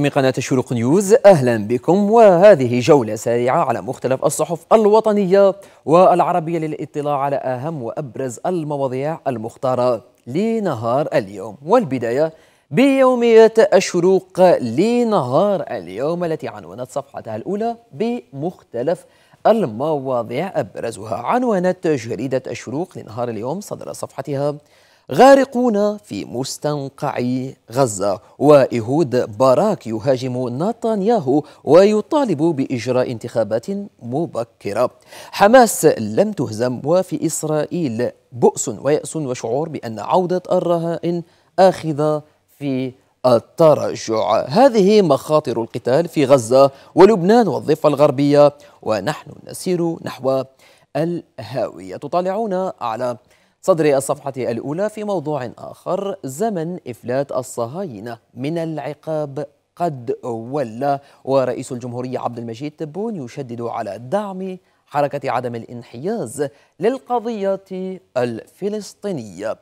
من قناة الشروق نيوز أهلا بكم وهذه جولة سريعة على مختلف الصحف الوطنية والعربية للاطلاع على أهم وأبرز المواضيع المختارة لنهار اليوم والبداية بيومية الشروق لنهار اليوم التي عنونت صفحتها الأولى بمختلف المواضيع أبرزها عنونت جريدة الشروق لنهار اليوم صدر صفحتها غارقون في مستنقع غزة وإيهود باراك يهاجم نتنياهو ويطالب بإجراء انتخابات مبكرة حماس لم تهزم وفي إسرائيل بؤس ويأس وشعور بأن عودة الرهائن آخذة في التراجع هذه مخاطر القتال في غزة ولبنان والضفة الغربية ونحن نسير نحو الهاوية تطالعون على صدر الصفحة الأولى في موضوع آخر زمن إفلات الصهاينة من العقاب قد ولى ورئيس الجمهورية عبد المجيد تبون يشدد على دعم حركة عدم الانحياز للقضية الفلسطينية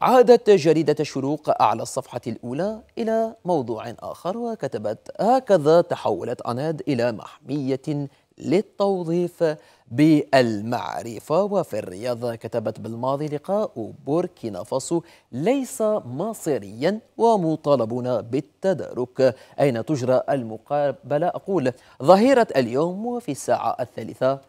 عادت جريدة الشروق أعلى الصفحة الأولى إلى موضوع آخر وكتبت هكذا تحولت عناد إلى محمية للتوظيف بالمعرفة وفي الرياضة كتبت بالماضي لقاء بوركينا فاسو ليس مصيريا ومطالبون بالتدارك أين تجرى المقابلة أقول ظهيرة اليوم وفي الساعة الثالثة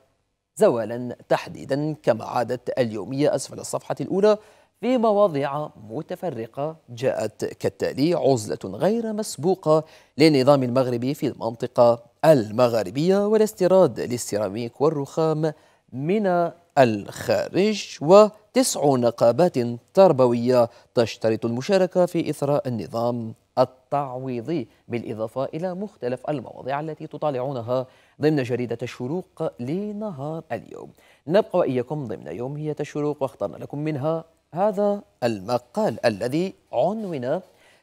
زوالا تحديدا كما عادت اليومية أسفل الصفحة الأولى في مواضيع متفرقة جاءت كالتالي عزلة غير مسبوقة للنظام المغربي في المنطقة المغربية والاستيراد للسيراميك والرخام من الخارج وتسع نقابات تربوية تشترط المشاركة في إثراء النظام التعويضي بالإضافة إلى مختلف المواضيع التي تطالعونها ضمن جريدة الشروق لنهار اليوم نبقى وإياكم ضمن يوم هي الشروق واخترنا لكم منها هذا المقال الذي عنون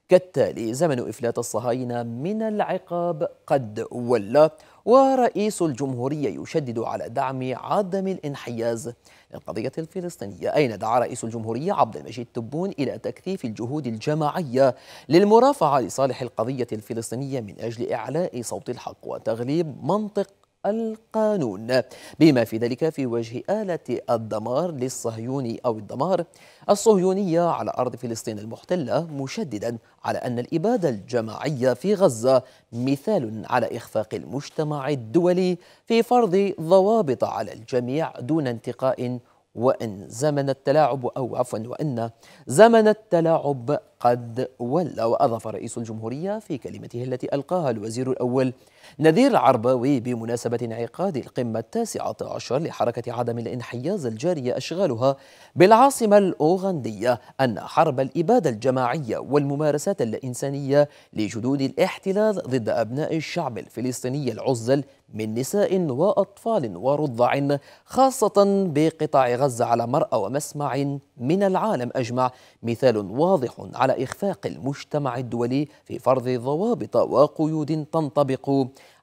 كالتالي زمن إفلات الصهاينة من العقاب قد ولى ورئيس الجمهورية يشدد على دعم عدم الانحياز للقضية الفلسطينية أين دعا رئيس الجمهورية عبد المجيد تبون إلى تكثيف الجهود الجماعية للمرافعة لصالح القضية الفلسطينية من أجل إعلاء صوت الحق وتغليب منطق القانون بما في ذلك في وجه آلة الدمار للصهيوني أو الدمار الصهيونية على أرض فلسطين المحتلة مشددا على أن الإبادة الجماعية في غزة مثال على إخفاق المجتمع الدولي في فرض ضوابط على الجميع دون انتقاء وإن زمن التلاعب أو عفوا وإن زمن التلاعب قد ولى وأضاف رئيس الجمهورية في كلمته التي ألقاها الوزير الأول نذير العرباوي بمناسبة انعقاد القمة التاسعة عشر لحركة عدم الانحياز الجارية أشغالها بالعاصمة الأوغندية أن حرب الإبادة الجماعية والممارسات الإنسانية لجدود الاحتلال ضد أبناء الشعب الفلسطيني العزل من نساء وأطفال ورضع خاصة بقطاع غزة على مرأى ومسمع من العالم أجمع مثال واضح على إخفاق المجتمع الدولي في فرض ضوابط وقيود تنطبق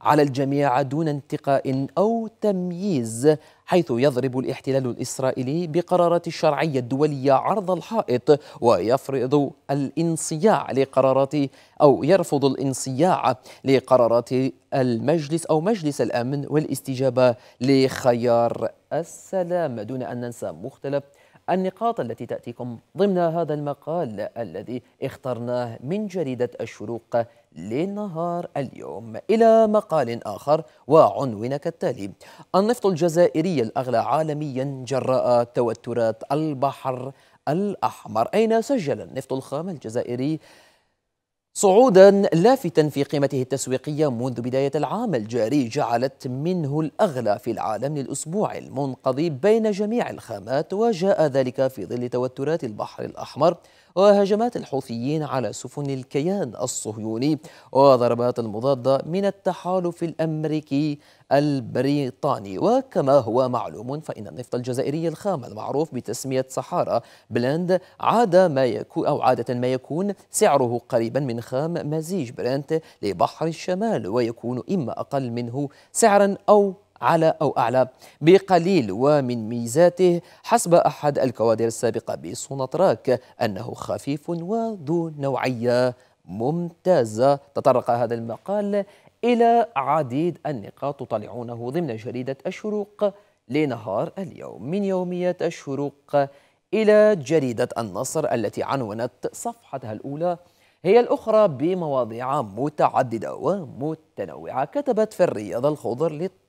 على الجميع دون انتقاء أو تمييز حيث يضرب الاحتلال الإسرائيلي بقرارات الشرعية الدولية عرض الحائط ويفرض الانصياع لقرارات أو يرفض الانصياع لقرارات المجلس أو مجلس الأمن والاستجابة لخيار السلام دون أن ننسى مختلف النقاط التي تأتيكم ضمن هذا المقال الذي اخترناه من جريدة الشروق لنهار اليوم إلى مقال آخر وعنوان كالتالي النفط الجزائري الأغلى عالميا جراء توترات البحر الأحمر أين سجل النفط الخام الجزائري صعودا لافتا في قيمته التسويقية منذ بداية العام الجاري جعلت منه الأغلى في العالم للأسبوع المنقضي بين جميع الخامات وجاء ذلك في ظل توترات البحر الأحمر وهجمات الحوثيين على سفن الكيان الصهيوني وضربات المضادة من التحالف الأمريكي البريطاني وكما هو معلوم فإن النفط الجزائري الخام المعروف بتسمية صحارى بلاند عادة ما يكون أو عادة ما يكون سعره قريبا من خام مزيج برنت لبحر الشمال ويكون إما أقل منه سعرا أو على أو أعلى بقليل ومن ميزاته حسب أحد الكوادر السابقة بسوناتراك أنه خفيف وذو نوعية ممتازة تطرق هذا المقال إلى عديد النقاط تطلعونه ضمن جريدة الشروق لنهار اليوم من يوميات الشروق إلى جريدة النصر التي عنونت صفحتها الأولى هي الأخرى بمواضيع متعددة ومتنوعة كتبت في الرياضه الخضر للطاقة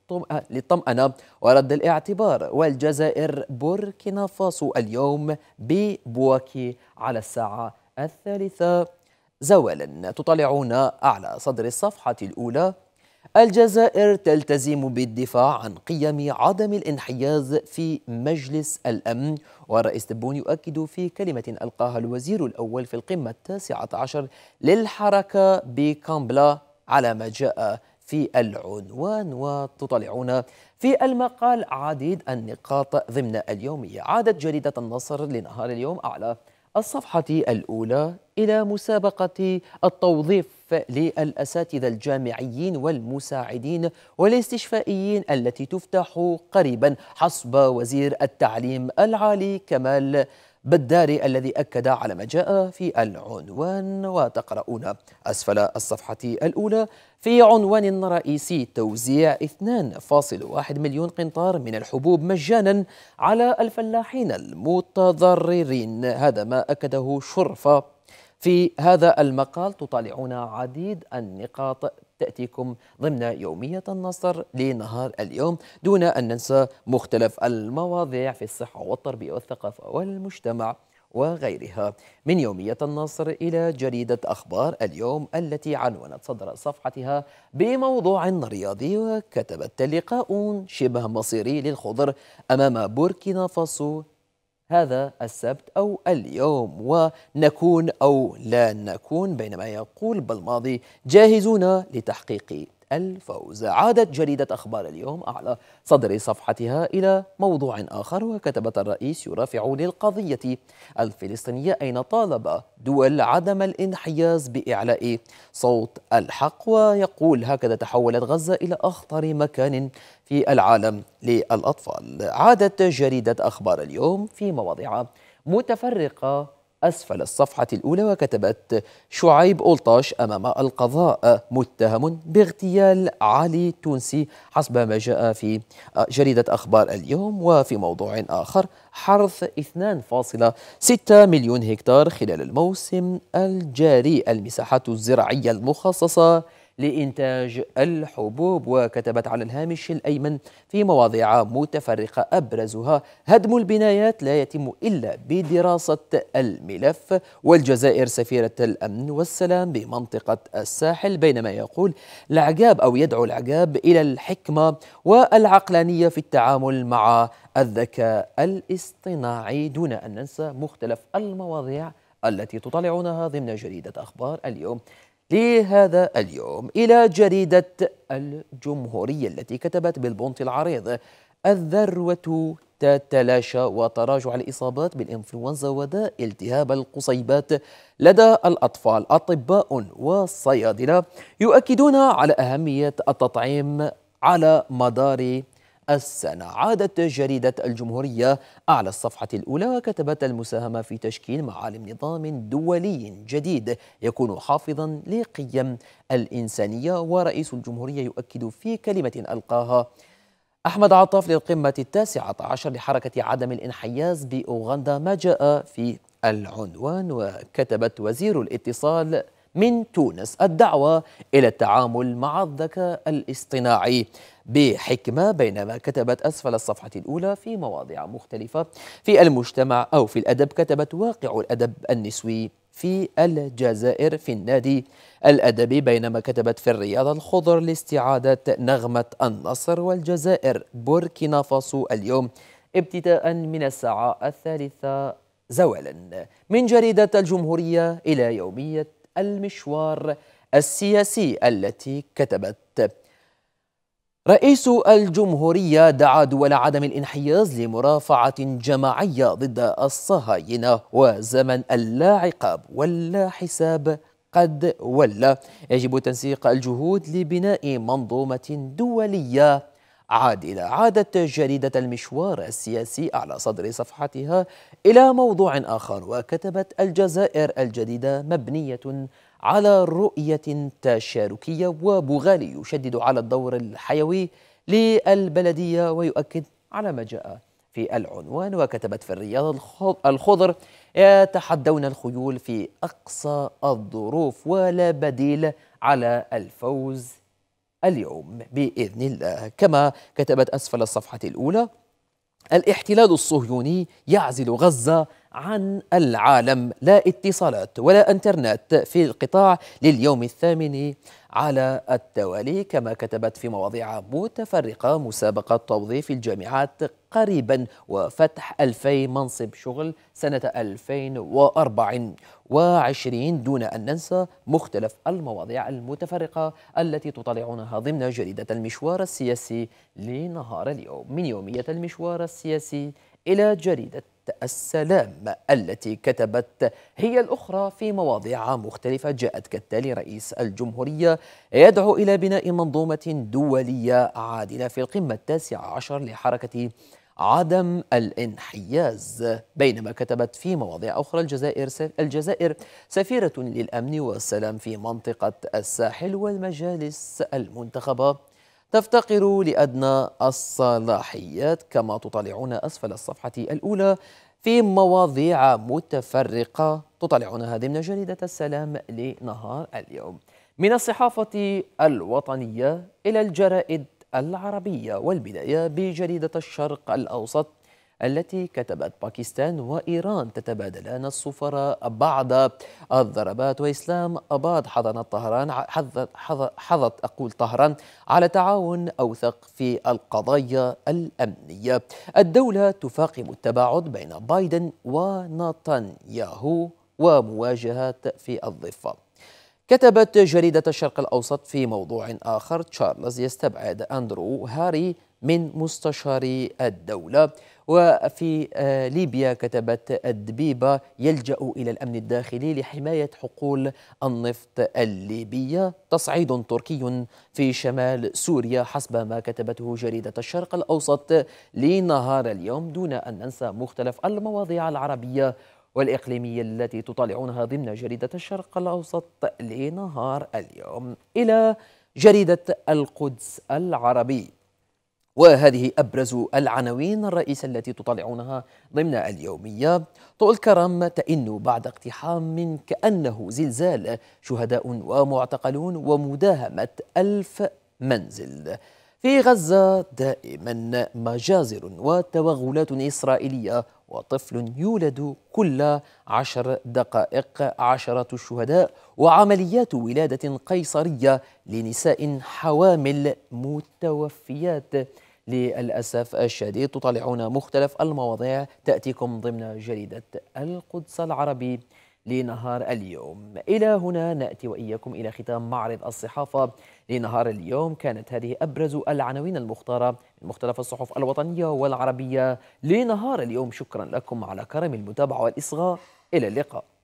للطمأنة ورد الاعتبار والجزائر بوركينا فاسو اليوم ببواكي على الساعة الثالثة زوالا تطلعون على صدر الصفحة الأولى الجزائر تلتزم بالدفاع عن قيم عدم الانحياز في مجلس الأمن والرئيس تبون يؤكد في كلمة ألقاها الوزير الأول في القمة التاسعة عشر للحركة بكامبلا على ما جاء في العنوان وتطلعون في المقال عديد النقاط ضمن اليومية عادت جريدة النصر لنهار اليوم أعلى الصفحة الأولى إلى مسابقة التوظيف للأساتذة الجامعيين والمساعدين والاستشفائيين التي تفتح قريبا حسب وزير التعليم العالي كمال بالداري الذي أكد على ما جاء في العنوان وتقرؤون أسفل الصفحة الأولى في عنوان رئيسي توزيع 2.1 مليون قنطار من الحبوب مجانا على الفلاحين المتضررين هذا ما أكده شرفة في هذا المقال تطالعون عديد النقاط تأتيكم ضمن يومية النصر لنهار اليوم دون أن ننسى مختلف المواضيع في الصحة والتربية والثقافة والمجتمع وغيرها من يومية النصر إلى جريدة أخبار اليوم التي عنونت صدر صفحتها بموضوع رياضي وكتبت لقاء شبه مصيري للخضر أمام بوركينا فاسو هذا السبت أو اليوم ونكون أو لا نكون بينما يقول بالماضي جاهزون لتحقيق الفوز عادت جريدة أخبار اليوم أعلى صدر صفحتها إلى موضوع آخر وكتبت الرئيس يرافع للقضية الفلسطينية أين طالب دول عدم الانحياز بإعلاء صوت الحق ويقول هكذا تحولت غزة إلى أخطر مكان في العالم للأطفال عادت جريدة أخبار اليوم في مواضيع متفرقة أسفل الصفحة الأولى وكتبت شعيب ألطاش أمام القضاء متهم باغتيال علي تونسي حسب ما جاء في جريدة أخبار اليوم وفي موضوع آخر حرث 2.6 مليون هكتار خلال الموسم الجاري المساحات الزراعية المخصصة لإنتاج الحبوب وكتبت على الهامش الأيمن في مواضيع متفرقة أبرزها هدم البنايات لا يتم إلا بدراسة الملف والجزائر سفيرة الأمن والسلام بمنطقة الساحل بينما يقول العجاب أو يدعو العجاب إلى الحكمة والعقلانية في التعامل مع الذكاء الاصطناعي دون أن ننسى مختلف المواضيع التي تطالعونها ضمن جريدة أخبار اليوم لهذا اليوم إلى جريدة الجمهورية التي كتبت بالبونت العريض الذروة تتلاشى وتراجع الإصابات بالإنفلونزا وداء التهاب القصيبات لدى الأطفال أطباء وصيادلة يؤكدون على أهمية التطعيم على مدار السنة عادت جريدة الجمهورية على الصفحة الأولى وكتبت المساهمة في تشكيل معالم نظام دولي جديد يكون حافظا لقيم الإنسانية ورئيس الجمهورية يؤكد في كلمة ألقاها أحمد عطاف للقمة التاسعة عشر لحركة عدم الانحياز بأوغندا ما جاء في العنوان وكتبت وزير الاتصال من تونس الدعوة إلى التعامل مع الذكاء الاصطناعي بحكمة بينما كتبت أسفل الصفحة الأولى في مواضيع مختلفة في المجتمع أو في الأدب كتبت واقع الأدب النسوي في الجزائر في النادي الأدبي بينما كتبت في الرياضة الخضر لاستعادة نغمة النصر والجزائر بوركينا فاسو اليوم ابتداء من الساعة الثالثة زوالا من جريدة الجمهورية إلى يومية المشوار السياسي التي كتبت رئيس الجمهورية دعا دول عدم الانحياز لمرافعة جماعية ضد الصهاينة وزمن اللا عقاب ولا حساب قد ولى يجب تنسيق الجهود لبناء منظومة دولية عاد إلى عادت جريدة المشوار السياسي على صدر صفحتها إلى موضوع آخر وكتبت الجزائر الجديدة مبنية على رؤية تشاركية وبوغالي يشدد على الدور الحيوي للبلدية ويؤكد على ما جاء في العنوان وكتبت في الرياض الخضر يتحدون الخيول في أقصى الظروف ولا بديل على الفوز اليوم باذن الله كما كتبت اسفل الصفحه الاولى الاحتلال الصهيوني يعزل غزه عن العالم لا اتصالات ولا انترنت في القطاع لليوم الثامن على التوالي كما كتبت في مواضيع متفرقة مسابقة توظيف الجامعات قريبا وفتح 2000 منصب شغل سنة 2024 دون أن ننسى مختلف المواضيع المتفرقة التي تطلعونها ضمن جريدة المشوار السياسي لنهار اليوم من يومية المشوار السياسي إلى جريدة السلام التي كتبت هي الأخرى في مواضيع مختلفة جاءت كالتالي رئيس الجمهورية يدعو إلى بناء منظومة دولية عادلة في القمة التاسعة عشر لحركة عدم الانحياز بينما كتبت في مواضيع أخرى الجزائر الجزائر سفيرة للأمن والسلام في منطقة الساحل والمجالس المنتخبة تفتقر لأدنى الصلاحيات كما تطالعون أسفل الصفحة الأولى في مواضيع متفرقة تطالعونها هذه من جريدة السلام لنهار اليوم من الصحافة الوطنية إلى الجرائد العربية والبداية بجريدة الشرق الأوسط التي كتبت باكستان وإيران تتبادلان السفراء بعض الضربات وإسلام أباد حضنت طهران حظت, أقول طهران على تعاون أوثق في القضايا الأمنية الدولة تفاقم التباعد بين بايدن ونتنياهو ومواجهات في الضفه كتبت جريدة الشرق الأوسط في موضوع آخر تشارلز يستبعد أندرو هاري من مستشاري الدولة وفي آه، ليبيا كتبت الدبيبة يلجأ إلى الأمن الداخلي لحماية حقول النفط الليبية تصعيد تركي في شمال سوريا حسب ما كتبته جريدة الشرق الأوسط لنهار اليوم دون أن ننسى مختلف المواضيع العربية والإقليمية التي تطالعونها ضمن جريدة الشرق الأوسط لنهار اليوم إلى جريدة القدس العربي وهذه أبرز العناوين الرئيسة التي تطلعونها ضمن اليومية طول الكرم تئن بعد اقتحام كأنه زلزال شهداء ومعتقلون ومداهمة ألف منزل في غزة دائما مجازر وتوغلات إسرائيلية وطفل يولد كل عشر دقائق عشرة الشهداء وعمليات ولادة قيصرية لنساء حوامل متوفيات للأسف الشديد تطالعون مختلف المواضيع تأتيكم ضمن جريدة القدس العربي لنهار اليوم إلى هنا نأتي وإياكم إلى ختام معرض الصحافة لنهار اليوم كانت هذه أبرز العناوين المختارة من مختلف الصحف الوطنية والعربية لنهار اليوم شكرا لكم على كرم المتابعة والإصغاء إلى اللقاء